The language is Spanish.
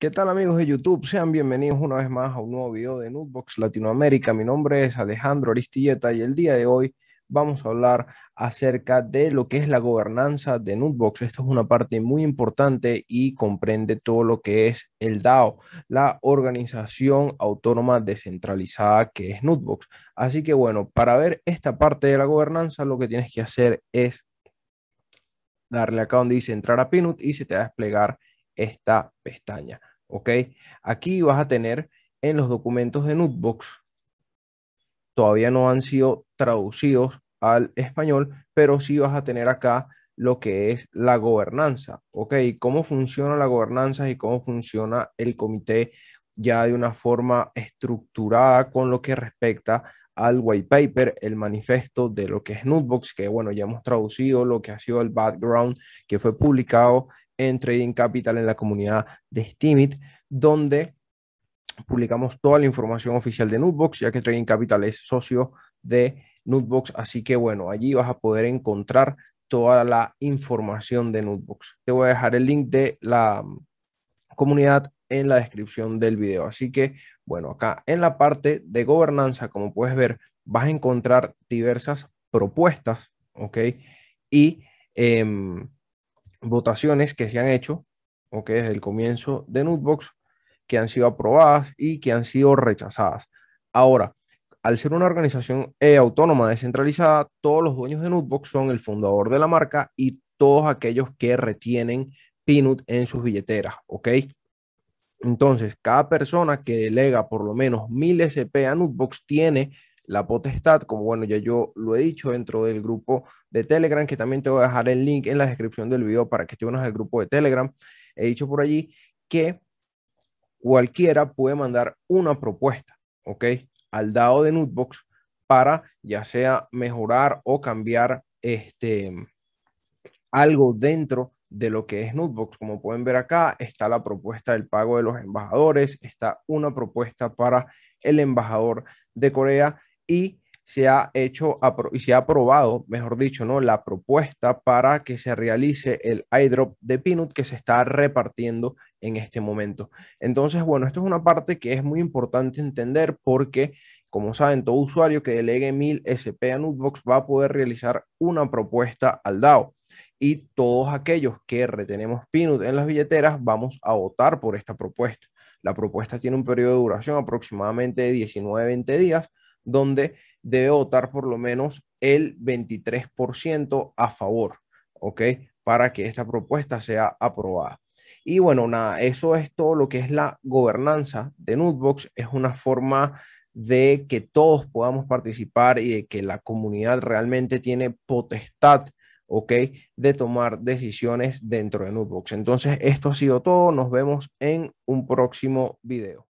¿Qué tal amigos de YouTube? Sean bienvenidos una vez más a un nuevo video de Nutbox Latinoamérica. Mi nombre es Alejandro Aristilleta y el día de hoy vamos a hablar acerca de lo que es la gobernanza de Nutbox. Esto es una parte muy importante y comprende todo lo que es el DAO, la organización autónoma descentralizada que es Nutbox. Así que bueno, para ver esta parte de la gobernanza, lo que tienes que hacer es darle acá donde dice entrar a Pinut y se te va a desplegar esta pestaña. ¿ok? Aquí vas a tener en los documentos de nutbox todavía no han sido traducidos al español, pero sí vas a tener acá lo que es la gobernanza, ¿ok? ¿Cómo funciona la gobernanza y cómo funciona el comité ya de una forma estructurada con lo que respecta al white paper, el manifesto de lo que es Nutbox, que bueno, ya hemos traducido lo que ha sido el background que fue publicado en Trading Capital en la comunidad de Steemit, donde publicamos toda la información oficial de Nutbox, ya que Trading Capital es socio de Nutbox, así que bueno, allí vas a poder encontrar toda la información de Nutbox. Te voy a dejar el link de la mm, comunidad en la descripción del video. Así que, bueno, acá en la parte de gobernanza, como puedes ver, vas a encontrar diversas propuestas, ¿ok? Y eh, votaciones que se han hecho, o que desde el comienzo de Nutbox, que han sido aprobadas y que han sido rechazadas. Ahora, al ser una organización eh, autónoma descentralizada, todos los dueños de Nutbox son el fundador de la marca y todos aquellos que retienen Pinut en sus billeteras, ¿ok? Entonces, cada persona que delega por lo menos 1000 SP a Nutbox tiene la potestad, como bueno, ya yo lo he dicho dentro del grupo de Telegram, que también te voy a dejar el link en la descripción del video para que te unas al grupo de Telegram. He dicho por allí que cualquiera puede mandar una propuesta, ¿ok? Al dado de Nutbox para ya sea mejorar o cambiar este algo dentro de lo que es Nutbox. Como pueden ver acá, está la propuesta del pago de los embajadores, está una propuesta para el embajador de Corea y se ha hecho se ha aprobado, mejor dicho, ¿no? la propuesta para que se realice el iDrop de pinut que se está repartiendo en este momento. Entonces, bueno, esto es una parte que es muy importante entender porque, como saben, todo usuario que delegue 1000 SP a Nutbox va a poder realizar una propuesta al DAO. Y todos aquellos que retenemos pinut en las billeteras vamos a votar por esta propuesta. La propuesta tiene un periodo de duración aproximadamente de 19-20 días donde debe votar por lo menos el 23% a favor, ¿ok? Para que esta propuesta sea aprobada. Y bueno, nada, eso es todo lo que es la gobernanza de Nutbox. Es una forma de que todos podamos participar y de que la comunidad realmente tiene potestad, ¿ok? De tomar decisiones dentro de Nutbox. Entonces, esto ha sido todo. Nos vemos en un próximo video.